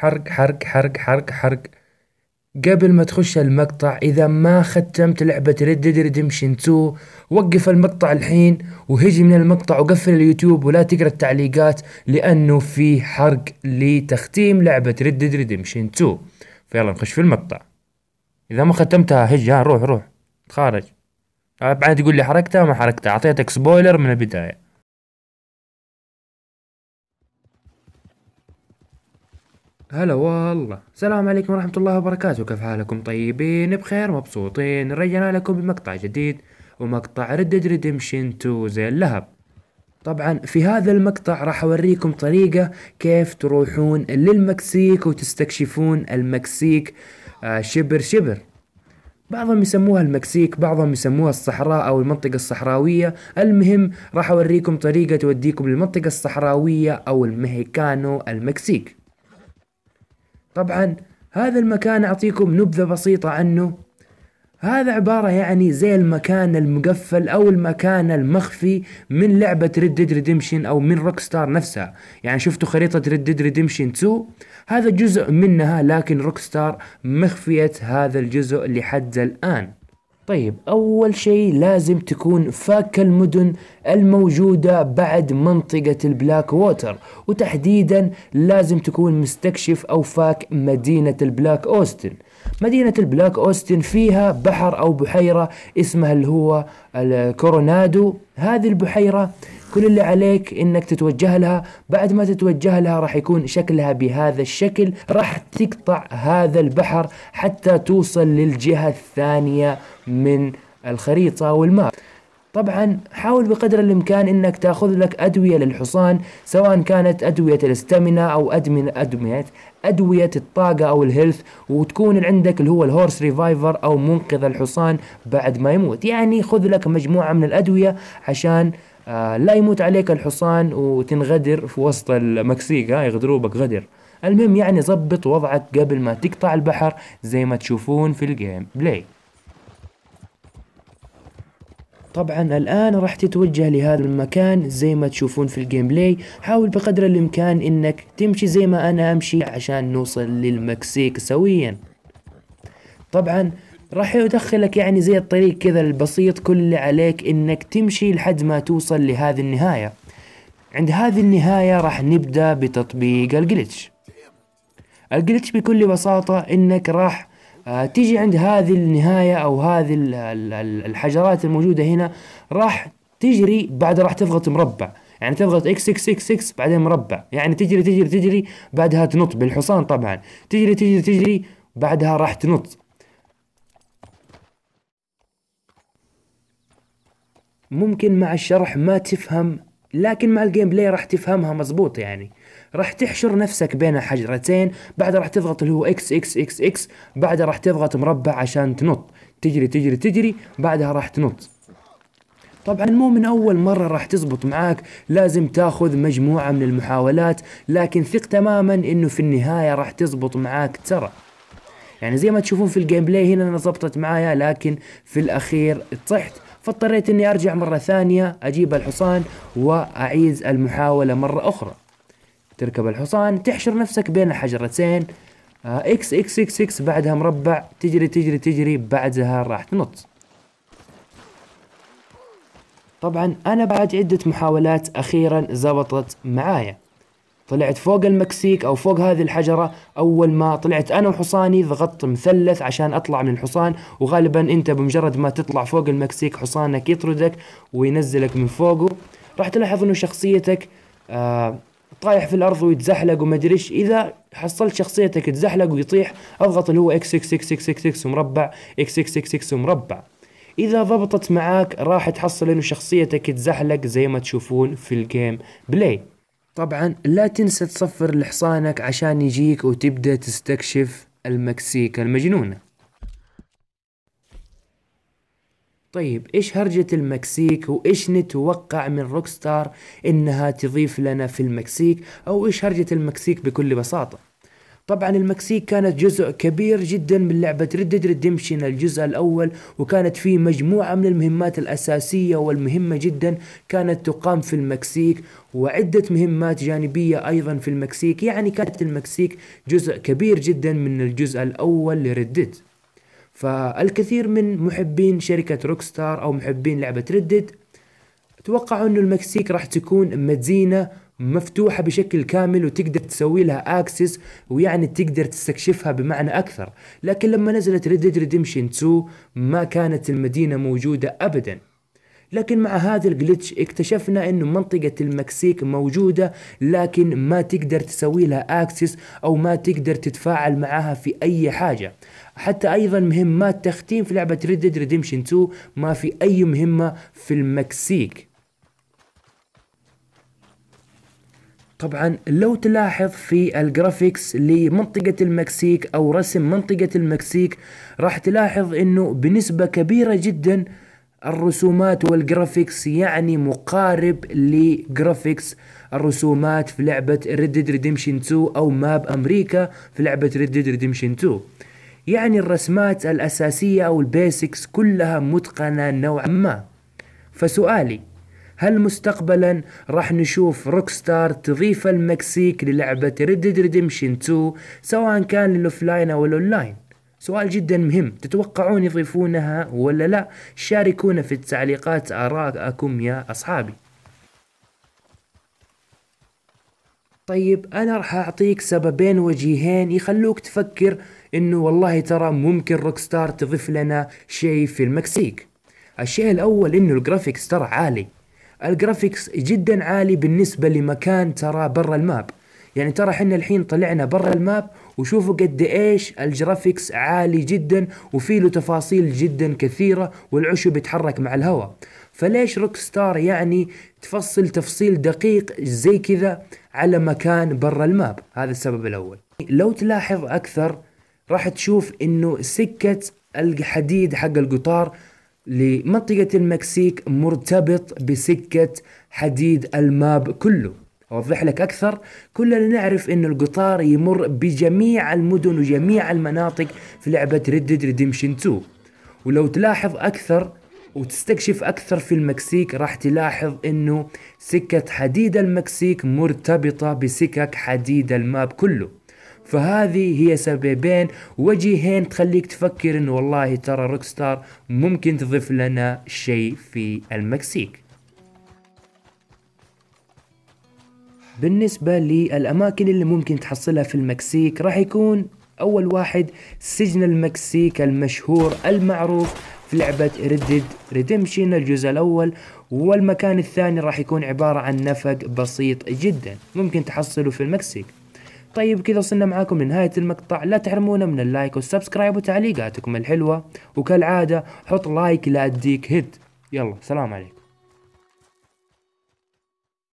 حرق حرق حرق حرق حرق قبل ما تخش المقطع إذا ما ختمت لعبة ريد ديد ريدمشن 2 وقف المقطع الحين وهجي من المقطع وقفل اليوتيوب ولا تقرأ التعليقات لأنه في حرق لتختيم لعبة ريد ديد ريدمشن 2 فيلا نخش في المقطع إذا ما ختمتها هج ها روح روح خارج بعد تقول لي حركتها ما حركتها أعطيتك سبويلر من البداية هلا والله السلام عليكم ورحمة الله وبركاته كيف حالكم طيبين بخير مبسوطين رجعنا لكم بمقطع جديد ومقطع ردد ريدمشن 2 زي اللهب طبعا في هذا المقطع راح اوريكم طريقة كيف تروحون للمكسيك وتستكشفون المكسيك آه، شبر شبر بعضهم يسموها المكسيك بعضهم يسموها الصحراء او المنطقة الصحراوية المهم راح اوريكم طريقة توديكم للمنطقة الصحراوية او المهيكانو المكسيك طبعا هذا المكان أعطيكم نبذة بسيطة عنه هذا عبارة يعني زي المكان المقفل أو المكان المخفي من لعبة ريد ديد ريديمشن أو من روك ستار نفسها يعني شفتوا خريطة ريد ديد ريديمشن 2 هذا جزء منها لكن روك ستار مخفيت هذا الجزء لحد الآن طيب أول شيء لازم تكون فاك المدن الموجودة بعد منطقة البلاك ووتر وتحديدا لازم تكون مستكشف أو فاك مدينة البلاك أوستن مدينة البلاك أوستن فيها بحر أو بحيرة اسمها اللي هو الكورونادو هذه البحيرة كل اللي عليك انك تتوجه لها بعد ما تتوجه لها راح يكون شكلها بهذا الشكل راح تقطع هذا البحر حتى توصل للجهة الثانية من الخريطة والماب طبعا حاول بقدر الامكان انك تاخذ لك ادويه للحصان سواء كانت ادويه الاستامينا او ادمن ادميه ادويه الطاقه او الهيلث وتكون عندك اللي هو الهورس ريفايفر او منقذ الحصان بعد ما يموت يعني خذ لك مجموعه من الادويه عشان آه، لا يموت عليك الحصان وتنغدر في وسط المكسيك ها يغدروا بك غدر المهم يعني ظبط وضعك قبل ما تقطع البحر زي ما تشوفون في الجيم بلاي طبعا الان راح تتوجه لهذا المكان زي ما تشوفون في الجيم بلاي حاول بقدر الامكان انك تمشي زي ما انا امشي عشان نوصل للمكسيك سويا طبعا راح يدخلك يعني زي الطريق كذا البسيط كل اللي عليك انك تمشي لحد ما توصل لهذه النهاية عند هذه النهاية راح نبدأ بتطبيق الجلتش الجلتش بكل بساطة انك راح آه، تيجي عند هذه النهاية او هذه الحجرات الموجودة هنا راح تجري بعد راح تضغط مربع يعني تضغط اكس اكس اكس اكس بعدين مربع يعني تجري تجري تجري بعدها تنط بالحصان طبعا تجري تجري تجري بعدها راح تنط ممكن مع الشرح ما تفهم لكن مع الجيم بلاي راح تفهمها مزبوط يعني راح تحشر نفسك بين حجرتين بعدها راح تضغط اللي هو اكس اكس اكس اكس بعدها راح تضغط مربع عشان تنط تجري تجري تجري بعدها راح تنط طبعا مو من اول مره راح تزبط معاك لازم تاخذ مجموعه من المحاولات لكن ثق تماما انه في النهايه راح تزبط معاك ترى يعني زي ما تشوفون في الجيم بلاي هنا انا ظبطت معايا لكن في الاخير طحت فاضطريت اني ارجع مرة ثانية اجيب الحصان واعيد المحاولة مرة اخرى تركب الحصان تحشر نفسك بين حجرتين آه، اكس اكس اكس اكس بعدها مربع تجري تجري تجري بعدها راح تنط طبعا انا بعد عدة محاولات اخيرا زبطت معايا طلعت فوق المكسيك او فوق هذه الحجره اول ما طلعت انا وحصاني ضغطت مثلث عشان اطلع من الحصان وغالبا انت بمجرد ما تطلع فوق المكسيك حصانك يطردك وينزلك من فوقه راح تلاحظ انه شخصيتك آه طايح في الارض ويتزحلق وما ادري اذا حصلت شخصيتك تزحلق ويطيح اضغط اللي هو اكس اكس اكس اكس اكس مربع اكس اكس اكس اكس مربع اذا ضبطت معاك راح تحصل انه شخصيتك تزحلق زي ما تشوفون في الجيم بلاي طبعا لا تنسى تصفر لحصانك عشان يجيك وتبدأ تستكشف المكسيك المجنونة طيب ايش هرجة المكسيك وايش نتوقع من روكستار انها تضيف لنا في المكسيك او ايش هرجة المكسيك بكل بساطة طبعا المكسيك كانت جزء كبير جدا من لعبة ريد ريديمشن الجزء الأول وكانت فيه مجموعة من المهمات الأساسية والمهمة جدا كانت تقام في المكسيك وعدة مهمات جانبية أيضا في المكسيك يعني كانت المكسيك جزء كبير جدا من الجزء الأول لردد فالكثير من محبين شركة روكستار أو محبين لعبة ردد توقعوا أن المكسيك راح تكون مدينة مفتوحة بشكل كامل وتقدر تسوي لها اكسس ويعني تقدر تستكشفها بمعنى اكثر لكن لما نزلت Red Dead Redemption 2 ما كانت المدينة موجودة ابدا لكن مع هذا الجلتش اكتشفنا انه منطقة المكسيك موجودة لكن ما تقدر تسوي لها اكسس او ما تقدر تتفاعل معها في اي حاجة حتى ايضا مهمات تختيم في لعبة Red Dead Redemption 2 ما في اي مهمة في المكسيك طبعا لو تلاحظ في الجرافيكس لمنطقة المكسيك او رسم منطقة المكسيك راح تلاحظ انه بنسبة كبيرة جدا الرسومات والجرافيكس يعني مقارب لجرافيكس الرسومات في لعبة Red Dead Redemption 2 او ماب امريكا في لعبة Red Dead Redemption 2 يعني الرسمات الاساسية او البيسكس كلها متقنة نوعا ما فسؤالي هل مستقبلا راح نشوف روكستار تضيف المكسيك للعبة ريد ديد ريدمشن 2 سواء كان للأوفلاين أو الأونلاين سؤال جدا مهم تتوقعون يضيفونها ولا لا شاركونا في التعليقات آراءكم يا أصحابي طيب أنا راح أعطيك سببين وجيهين يخلوك تفكر إنه والله ترى ممكن روكستار تضيف لنا شيء في المكسيك الشيء الأول إنه الجرافيكس ترى عالي الجرافيكس جدا عالي بالنسبه لمكان ترى برا الماب يعني ترى احنا الحين طلعنا برا الماب وشوفوا قد ايش الجرافيكس عالي جدا وفي له تفاصيل جدا كثيره والعشب يتحرك مع الهواء فليش روك ستار يعني تفصل تفصيل دقيق زي كذا على مكان برا الماب هذا السبب الاول لو تلاحظ اكثر راح تشوف انه سكه الحديد حق القطار لمنطقة المكسيك مرتبط بسكة حديد الماب كله أوضح لك أكثر كلنا نعرف أن القطار يمر بجميع المدن وجميع المناطق في لعبة Red Dead Redemption 2 ولو تلاحظ أكثر وتستكشف أكثر في المكسيك راح تلاحظ أنه سكة حديد المكسيك مرتبطة بسكك حديد الماب كله فهذه هي سببين وجهين تخليك تفكر انه والله ترى روك ستار ممكن تضيف لنا شيء في المكسيك بالنسبة للأماكن اللي ممكن تحصلها في المكسيك راح يكون أول واحد سجن المكسيك المشهور المعروف في لعبة ريدد ريديمشن الجزء الأول والمكان الثاني راح يكون عبارة عن نفق بسيط جدا ممكن تحصله في المكسيك طيب كذا وصلنا معاكم لنهاية المقطع لا تحرمونا من اللايك والسبسكرايب وتعليقاتكم الحلوة وكالعادة حط لايك لا أديك هد يلا سلام عليكم